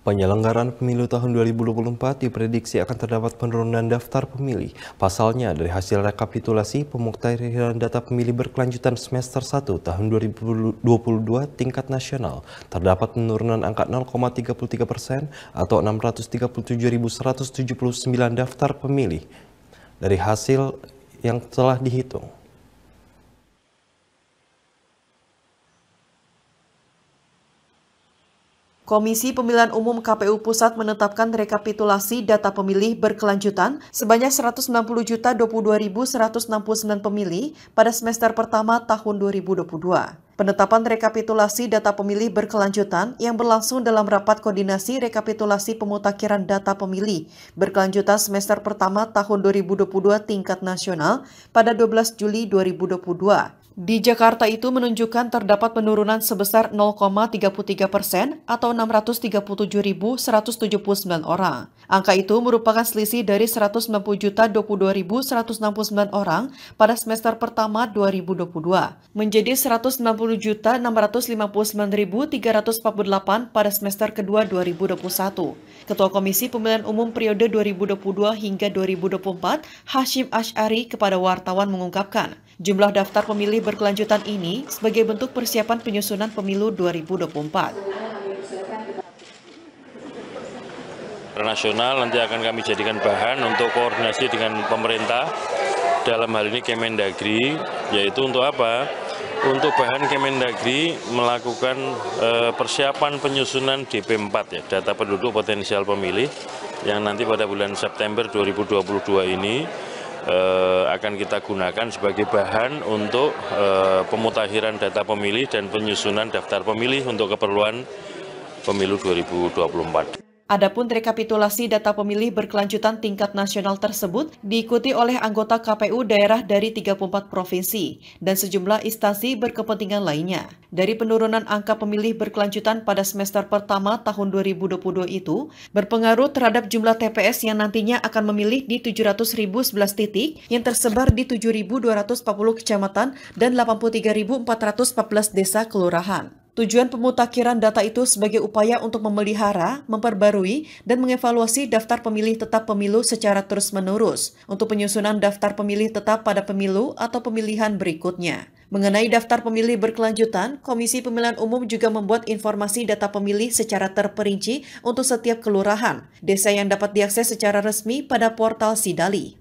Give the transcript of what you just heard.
Penyelenggaran pemilu tahun 2024 diprediksi akan terdapat penurunan daftar pemilih. Pasalnya, dari hasil rekapitulasi pemuktahiran data pemilih berkelanjutan semester 1 tahun 2022 tingkat nasional, terdapat penurunan angka 0,33 persen atau 637.179 daftar pemilih dari hasil yang telah dihitung. Komisi Pemilihan Umum KPU Pusat menetapkan rekapitulasi data pemilih berkelanjutan sebanyak 190.022.169 pemilih pada semester pertama tahun 2022. Penetapan rekapitulasi data pemilih berkelanjutan yang berlangsung dalam rapat koordinasi rekapitulasi pemutakhiran data pemilih berkelanjutan semester pertama tahun 2022 tingkat nasional pada 12 Juli 2022 di Jakarta itu menunjukkan terdapat penurunan sebesar 0,33 persen atau 637.179 orang. Angka itu merupakan selisih dari 190.022.169 orang pada semester pertama 2022 menjadi 190.659.348 pada semester kedua 2021. Ketua Komisi Pemilihan Umum periode 2022 hingga 2024, Hashim Ash'ari kepada wartawan mengungkapkan, jumlah daftar pemilih berkelanjutan ini sebagai bentuk persiapan penyusunan pemilu 2024. Nasional nanti akan kami jadikan bahan untuk koordinasi dengan pemerintah dalam hal ini Kemendagri, yaitu untuk apa? Untuk bahan Kemendagri melakukan e, persiapan penyusunan DP4 ya, data penduduk potensial pemilih yang nanti pada bulan September 2022 ini Eh, akan kita gunakan sebagai bahan untuk eh, pemutakhiran data pemilih dan penyusunan daftar pemilih untuk keperluan pemilu 2024. Adapun rekapitulasi data pemilih berkelanjutan tingkat nasional tersebut diikuti oleh anggota KPU daerah dari 34 provinsi dan sejumlah instansi berkepentingan lainnya. Dari penurunan angka pemilih berkelanjutan pada semester pertama tahun 2022 itu berpengaruh terhadap jumlah TPS yang nantinya akan memilih di 700.011 titik yang tersebar di 7.240 kecamatan dan 83.414 desa kelurahan. Tujuan pemutakhiran data itu sebagai upaya untuk memelihara, memperbarui, dan mengevaluasi daftar pemilih tetap pemilu secara terus-menerus untuk penyusunan daftar pemilih tetap pada pemilu atau pemilihan berikutnya. Mengenai daftar pemilih berkelanjutan, Komisi Pemilihan Umum juga membuat informasi data pemilih secara terperinci untuk setiap kelurahan, desa yang dapat diakses secara resmi pada portal Sidali.